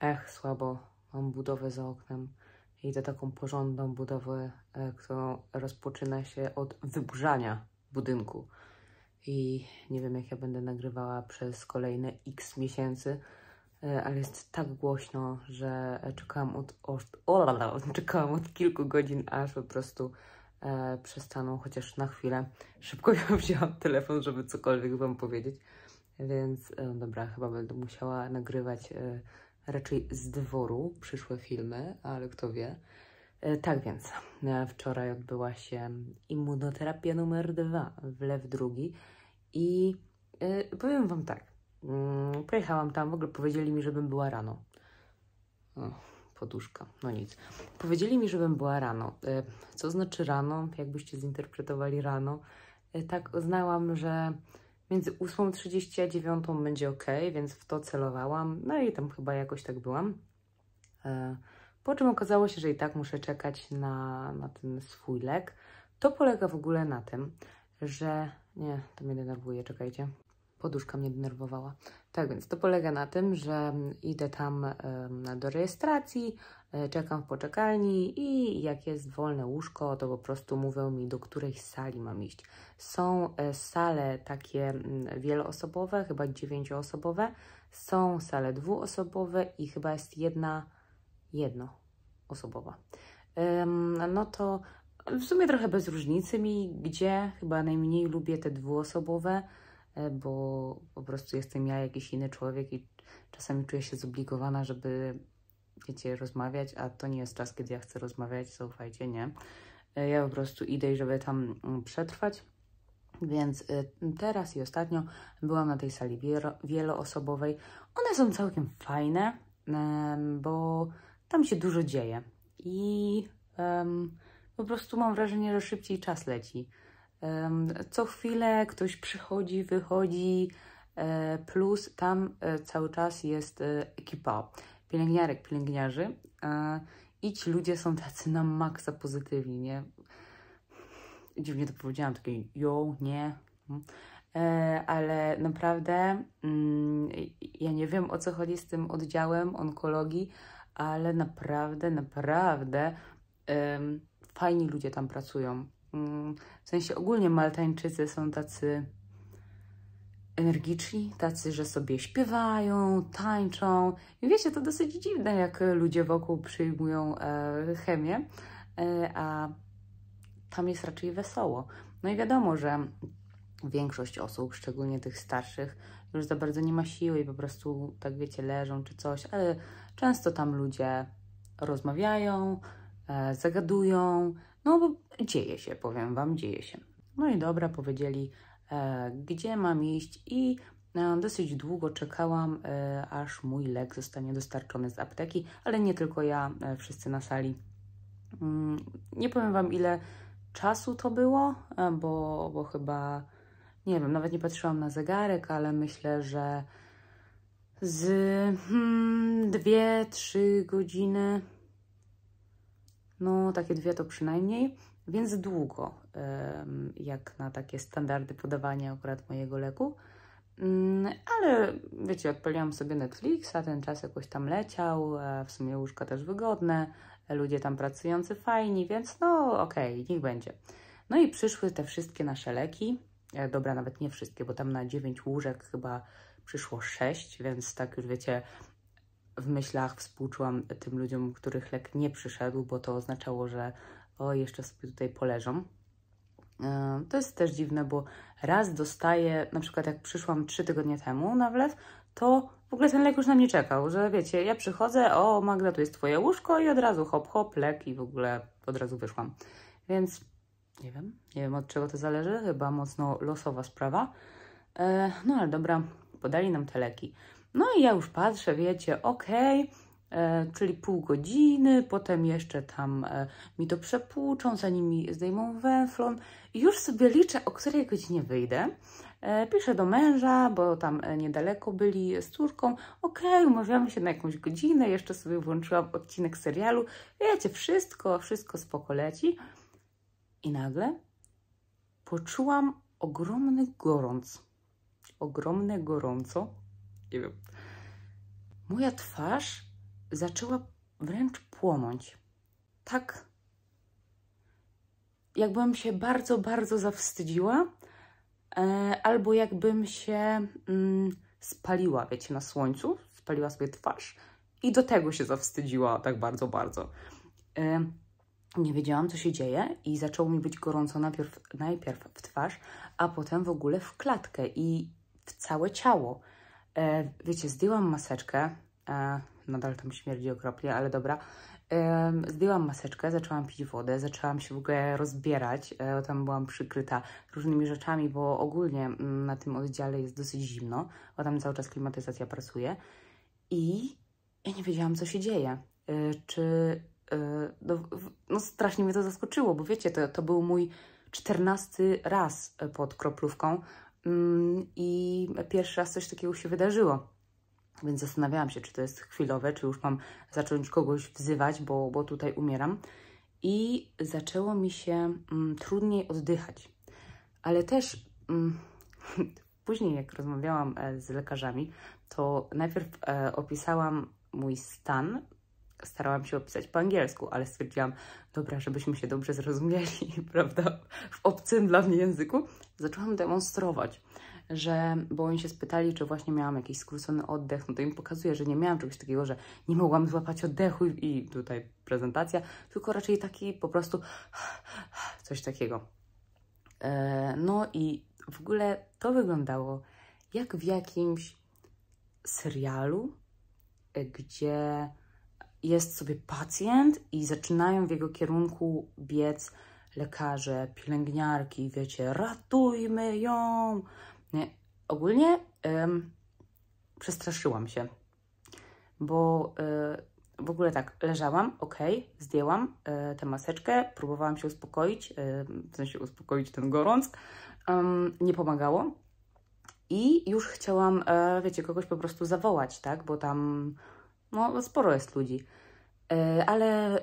Ech, słabo, mam budowę za oknem i to taką porządną budowę, e, którą rozpoczyna się od wybrzania budynku. I nie wiem, jak ja będę nagrywała przez kolejne x miesięcy, e, ale jest tak głośno, że czekałam od, od, olala, czekałam od kilku godzin, aż po prostu e, przestaną, chociaż na chwilę. Szybko ja wzięłam telefon, żeby cokolwiek Wam powiedzieć, więc e, dobra, chyba będę musiała nagrywać e, raczej z dworu przyszłe filmy, ale kto wie. E, tak więc, e, wczoraj odbyła się immunoterapia numer dwa, wlew drugi i e, powiem Wam tak, mm, pojechałam tam, w ogóle powiedzieli mi, żebym była rano. O, poduszka, no nic. Powiedzieli mi, żebym była rano. Co znaczy rano? Jakbyście zinterpretowali rano? Tak uznałam, że Między 8.30 a 9 będzie ok, więc w to celowałam. No i tam chyba jakoś tak byłam. E, po czym okazało się, że i tak muszę czekać na, na ten swój lek. To polega w ogóle na tym, że... Nie, to mnie denerwuje, czekajcie. Poduszka mnie denerwowała. Tak więc to polega na tym, że idę tam do rejestracji, E, czekam w poczekalni i jak jest wolne łóżko, to po prostu mówią mi, do której sali mam iść. Są e, sale takie mm, wieloosobowe, chyba dziewięcioosobowe, są sale dwuosobowe i chyba jest jedna jednoosobowa. No to w sumie trochę bez różnicy mi, gdzie chyba najmniej lubię te dwuosobowe, e, bo po prostu jestem ja jakiś inny człowiek i czasami czuję się zobligowana, żeby wiecie, rozmawiać, a to nie jest czas, kiedy ja chcę rozmawiać, zaufajcie, nie. E, ja po prostu idę, żeby tam mm, przetrwać. Więc y, teraz i ostatnio byłam na tej sali wieloosobowej. One są całkiem fajne, bo tam się dużo dzieje i um, po prostu mam wrażenie, że szybciej czas leci. Um, co chwilę ktoś przychodzi, wychodzi, e, plus tam e, cały czas jest ekipa pielęgniarek, pielęgniarzy i ci ludzie są tacy na maksa pozytywni, nie? Dziwnie to powiedziałam, takie jo, nie, mm. e, ale naprawdę mm, ja nie wiem o co chodzi z tym oddziałem onkologii, ale naprawdę, naprawdę fajni ludzie tam pracują. Mm, w sensie ogólnie Maltańczycy są tacy energiczni, tacy, że sobie śpiewają, tańczą. I wiecie, to dosyć dziwne, jak ludzie wokół przyjmują e, chemię, e, a tam jest raczej wesoło. No i wiadomo, że większość osób, szczególnie tych starszych, już za bardzo nie ma siły i po prostu, tak wiecie, leżą czy coś, ale często tam ludzie rozmawiają, e, zagadują, no bo dzieje się, powiem Wam, dzieje się. No i dobra, powiedzieli, E, gdzie mam iść i e, Dosyć długo czekałam, e, aż mój lek zostanie dostarczony z apteki, ale nie tylko ja, wszyscy na sali. Mm, nie powiem Wam, ile czasu to było, bo, bo chyba, nie wiem, nawet nie patrzyłam na zegarek, ale myślę, że z 2 hmm, dwie, trzy godziny, no takie dwie to przynajmniej więc długo, jak na takie standardy podawania akurat mojego leku. Mm, ale wiecie, odpaliłam sobie Netflixa, ten czas jakoś tam leciał, w sumie łóżka też wygodne, ludzie tam pracujący fajni, więc no okej, okay, niech będzie. No i przyszły te wszystkie nasze leki, e, dobra, nawet nie wszystkie, bo tam na 9 łóżek chyba przyszło 6, więc tak już wiecie, w myślach współczułam tym ludziom, których lek nie przyszedł, bo to oznaczało, że o, jeszcze sobie tutaj poleżą. E, to jest też dziwne, bo raz dostaję, na przykład jak przyszłam trzy tygodnie temu na wlew, to w ogóle ten lek już na mnie czekał, że wiecie, ja przychodzę, o Magda, tu jest twoje łóżko i od razu hop, hop, lek i w ogóle od razu wyszłam. Więc nie wiem, nie wiem od czego to zależy, chyba mocno losowa sprawa. E, no ale dobra, podali nam te leki. No i ja już patrzę, wiecie, okej, okay, E, czyli pół godziny, potem jeszcze tam e, mi to przepłuczą, zanim mi zdejmą weflon. i już sobie liczę, o której godzinie wyjdę. E, piszę do męża, bo tam niedaleko byli z córką. Okej, okay, umawiamy się na jakąś godzinę, jeszcze sobie włączyłam odcinek serialu. Wiecie, wszystko, wszystko spoko leci. I nagle poczułam ogromny gorąc. Ogromne gorąco. Nie wiem. Moja twarz zaczęła wręcz płonąć. Tak, jakbym się bardzo, bardzo zawstydziła, e, albo jakbym się mm, spaliła, wiecie, na słońcu, spaliła sobie twarz i do tego się zawstydziła tak bardzo, bardzo. E, nie wiedziałam, co się dzieje i zaczęło mi być gorąco najpierw, najpierw w twarz, a potem w ogóle w klatkę i w całe ciało. E, wiecie, zdjęłam maseczkę, E, nadal tam śmierdzi okropnie, ale dobra. E, zdjęłam maseczkę, zaczęłam pić wodę, zaczęłam się w ogóle rozbierać, e, tam byłam przykryta różnymi rzeczami, bo ogólnie mm, na tym oddziale jest dosyć zimno, bo tam cały czas klimatyzacja pracuje i ja nie wiedziałam, co się dzieje. E, czy... No, no, strasznie mnie to zaskoczyło, bo wiecie, to, to był mój czternasty raz e, pod kroplówką mm, i pierwszy raz coś takiego się wydarzyło. Więc zastanawiałam się, czy to jest chwilowe, czy już mam zacząć kogoś wzywać, bo, bo tutaj umieram. I zaczęło mi się mm, trudniej oddychać. Ale też mm, później, jak rozmawiałam e, z lekarzami, to najpierw e, opisałam mój stan. Starałam się opisać po angielsku, ale stwierdziłam, dobra, żebyśmy się dobrze zrozumieli, prawda, w obcym dla mnie języku, zaczęłam demonstrować że, bo oni się spytali, czy właśnie miałam jakiś skrócony oddech, no to im pokazuję, że nie miałam czegoś takiego, że nie mogłam złapać oddechu i tutaj prezentacja, tylko raczej taki po prostu coś takiego. E, no i w ogóle to wyglądało jak w jakimś serialu, e, gdzie jest sobie pacjent i zaczynają w jego kierunku biec lekarze, pielęgniarki, wiecie, ratujmy ją, nie? Ogólnie ym, przestraszyłam się, bo y, w ogóle tak, leżałam, ok, zdjęłam y, tę maseczkę, próbowałam się uspokoić, y, w sensie uspokoić ten gorąc, nie pomagało i już chciałam, y, wiecie, kogoś po prostu zawołać, tak, bo tam no, sporo jest ludzi, ale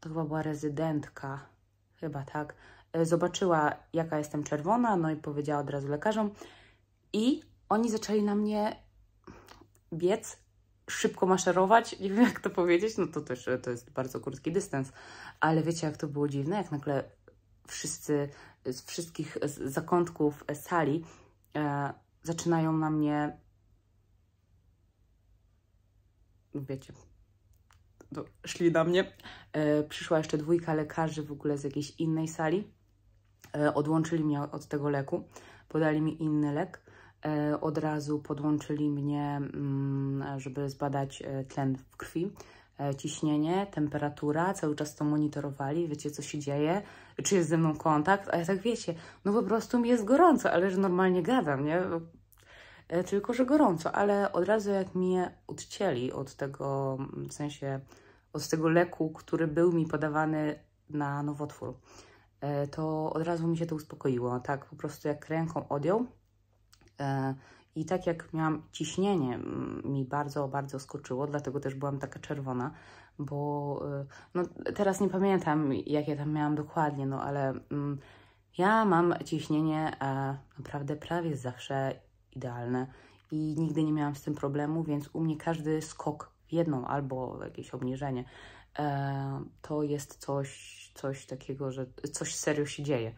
to chyba była rezydentka, chyba tak, E, zobaczyła, jaka jestem czerwona, no i powiedziała od razu lekarzom. I oni zaczęli na mnie biec, szybko maszerować, nie wiem jak to powiedzieć, no to też e, to jest bardzo krótki dystans, ale wiecie jak to było dziwne, jak nagle wszyscy z wszystkich zakątków e, sali e, zaczynają na mnie no wiecie, to szli na mnie. E, przyszła jeszcze dwójka lekarzy w ogóle z jakiejś innej sali E, odłączyli mnie od tego leku, podali mi inny lek. E, od razu podłączyli mnie, mm, żeby zbadać e, tlen w krwi, ciśnienie, temperatura, cały czas to monitorowali, wiecie co się dzieje, czy jest ze mną kontakt, a ja tak wiecie, no po prostu mi jest gorąco, ale że normalnie gadam, nie? Tylko, że gorąco, ale od razu jak mnie odcięli od tego, w sensie od tego leku, który był mi podawany na nowotwór, E, to od razu mi się to uspokoiło. Tak po prostu jak ręką odjął e, i tak jak miałam ciśnienie, mi bardzo, bardzo skoczyło, dlatego też byłam taka czerwona, bo e, no, teraz nie pamiętam, jakie tam miałam dokładnie, no ale mm, ja mam ciśnienie naprawdę prawie zawsze idealne i nigdy nie miałam z tym problemu, więc u mnie każdy skok w jedną albo jakieś obniżenie to jest coś coś takiego, że coś serio się dzieje.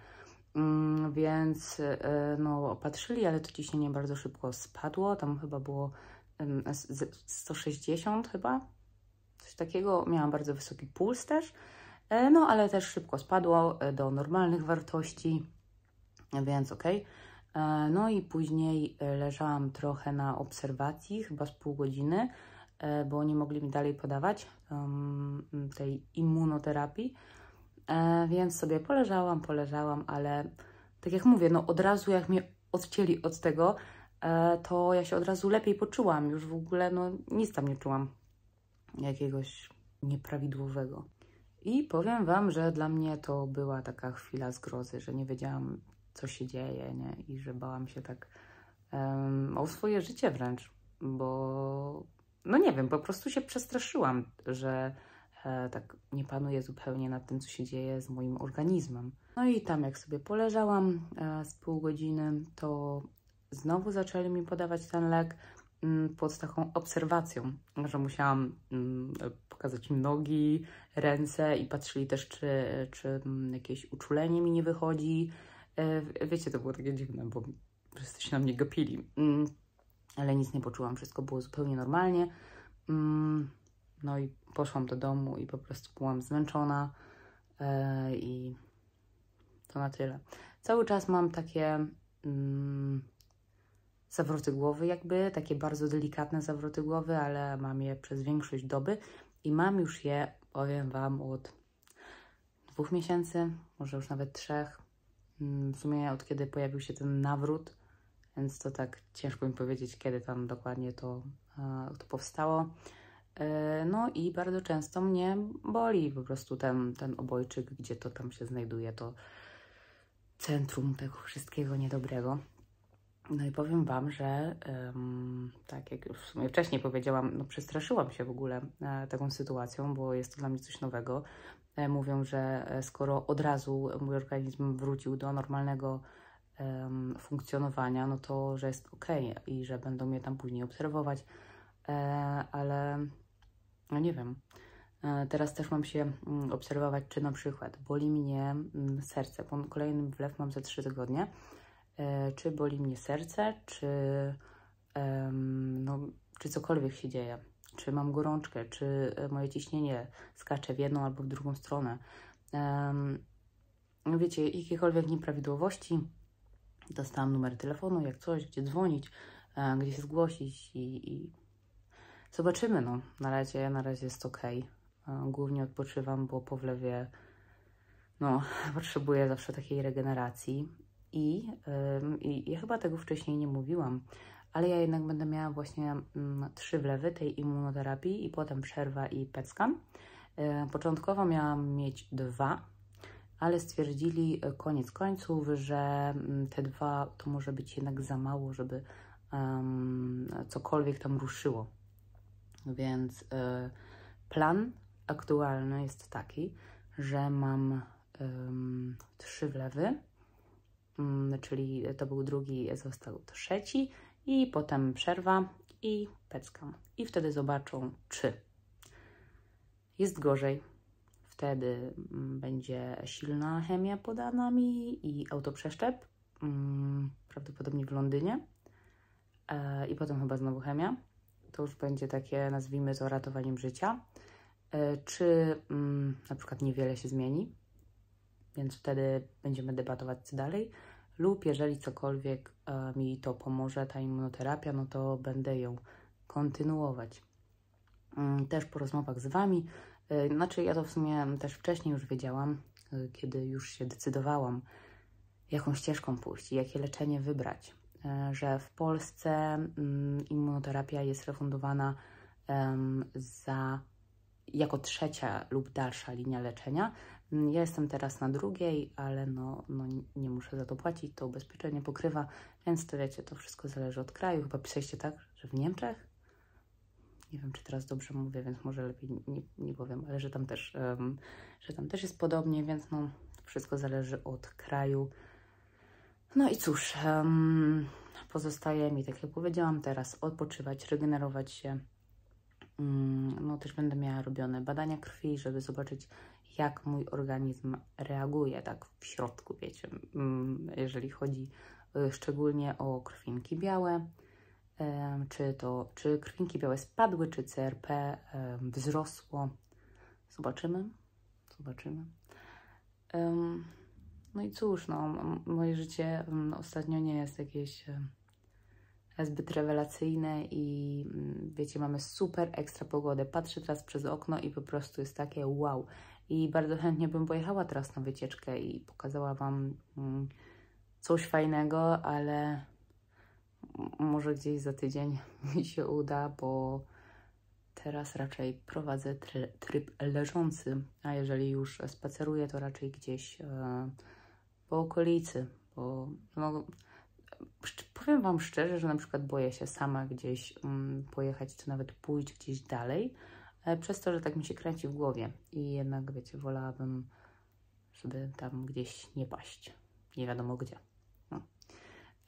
Mm, więc e, no, patrzyli, ale to ciśnienie bardzo szybko spadło. Tam chyba było 160 chyba, coś takiego. Miałam bardzo wysoki puls też, e, no ale też szybko spadło e, do normalnych wartości, więc ok. No i później leżałam trochę na obserwacji, chyba z pół godziny, bo nie mogli mi dalej podawać tej immunoterapii. E, więc sobie poleżałam, poleżałam, ale tak jak mówię, no od razu jak mnie odcięli od tego, e, to ja się od razu lepiej poczułam. Już w ogóle no nic tam nie czułam jakiegoś nieprawidłowego. I powiem Wam, że dla mnie to była taka chwila zgrozy, że nie wiedziałam, co się dzieje, nie? I że bałam się tak um, o swoje życie wręcz, bo no nie wiem, po prostu się przestraszyłam, że E, tak nie panuję zupełnie nad tym, co się dzieje z moim organizmem. No i tam jak sobie poleżałam e, z pół godziny, to znowu zaczęli mi podawać ten lek mm, pod taką obserwacją, że musiałam mm, pokazać nogi, ręce i patrzyli też, czy, czy mm, jakieś uczulenie mi nie wychodzi. E, wiecie, to było takie dziwne, bo wszyscy się na mnie gapili, ale nic nie poczułam, wszystko było zupełnie normalnie. No i poszłam do domu i po prostu byłam zmęczona yy, i to na tyle. Cały czas mam takie mm, zawroty głowy jakby, takie bardzo delikatne zawroty głowy, ale mam je przez większość doby i mam już je, powiem Wam, od dwóch miesięcy, może już nawet trzech. Mm, w sumie od kiedy pojawił się ten nawrót, więc to tak ciężko mi powiedzieć, kiedy tam dokładnie to, e, to powstało. E, no i bardzo często mnie boli po prostu ten, ten obojczyk, gdzie to tam się znajduje, to centrum tego wszystkiego niedobrego. No i powiem Wam, że um, tak jak już w sumie wcześniej powiedziałam, no przestraszyłam się w ogóle e, taką sytuacją, bo jest to dla mnie coś nowego. E, mówią, że e, skoro od razu mój organizm wrócił do normalnego funkcjonowania, no to że jest ok i że będą mnie tam później obserwować, e, ale no nie wiem. E, teraz też mam się mm, obserwować, czy na przykład boli mnie mm, serce, bo kolejny wlew mam za 3 tygodnie, e, czy boli mnie serce, czy, no, czy cokolwiek się dzieje, czy mam gorączkę, czy e, moje ciśnienie skacze w jedną albo w drugą stronę. No wiecie, jakiekolwiek nieprawidłowości, dostałam numer telefonu, jak coś, gdzie dzwonić, gdzie się zgłosić i, i Zobaczymy, no. Na razie, na razie jest ok. Głównie odpoczywam, bo po wlewie no, potrzebuję zawsze takiej regeneracji. I, yy, I ja chyba tego wcześniej nie mówiłam, ale ja jednak będę miała właśnie mm, trzy wlewy tej immunoterapii i potem przerwa i peckam. Yy, początkowo miałam mieć dwa, ale stwierdzili e, koniec końców, że mm, te dwa to może być jednak za mało, żeby cokolwiek tam ruszyło. Więc y, plan aktualny jest taki, że mam trzy wlewy, mm, czyli to był drugi, został trzeci i potem przerwa i peckam. I wtedy zobaczą, czy jest gorzej. Wtedy mm, będzie silna chemia podana mi i autoprzeszczep, mm, prawdopodobnie w Londynie. E, I potem chyba znowu chemia to już będzie takie, nazwijmy to, ratowaniem życia. E, czy mm, na przykład niewiele się zmieni, więc wtedy będziemy debatować co dalej, lub jeżeli cokolwiek e, mi to pomoże, ta immunoterapia, no to będę ją kontynuować. Mm, też po rozmowach z Wami, e, znaczy ja to w sumie też wcześniej już wiedziałam, e, kiedy już się decydowałam, jaką ścieżką pójść i jakie leczenie wybrać że w Polsce mm, immunoterapia jest refundowana za jako trzecia lub dalsza linia leczenia. Mm, ja jestem teraz na drugiej, ale no, no nie muszę za to płacić, to ubezpieczenie pokrywa, więc to wiecie, to wszystko zależy od kraju. Chyba piszecie tak, że w Niemczech? Nie wiem, czy teraz dobrze mówię, więc może lepiej nie, nie powiem, ale że tam, też, um, że tam też jest podobnie, więc no, wszystko zależy od kraju no i cóż, pozostaje mi, tak jak powiedziałam teraz, odpoczywać, regenerować się. Mm, no też będę miała robione badania krwi, żeby zobaczyć, jak mój organizm reaguje tak w środku, wiecie, mm, jeżeli chodzi y, szczególnie o krwinki białe, czy to, czy krwinki białe spadły, czy CRP wzrosło. Zobaczymy, zobaczymy. No i cóż, no, moje życie mm, ostatnio nie jest jakieś e, zbyt rewelacyjne i mm, wiecie, mamy super ekstra pogodę. Patrzę teraz przez okno i po prostu jest takie wow. I bardzo chętnie bym pojechała teraz na wycieczkę i pokazała Wam mm, coś fajnego, ale może gdzieś za tydzień mi się uda, bo teraz raczej prowadzę tryb leżący, a jeżeli już spaceruję, to raczej gdzieś e, po okolicy, bo no, powiem Wam szczerze, że na przykład boję się sama gdzieś um, pojechać, czy nawet pójść gdzieś dalej, e, przez to, że tak mi się kręci w głowie i jednak, wiecie, wolałabym żeby tam gdzieś nie paść, nie wiadomo gdzie. No.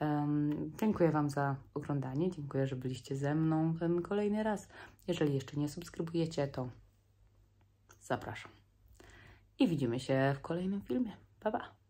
Um, dziękuję Wam za oglądanie, dziękuję, że byliście ze mną ten kolejny raz. Jeżeli jeszcze nie subskrybujecie, to zapraszam. I widzimy się w kolejnym filmie. Pa, pa!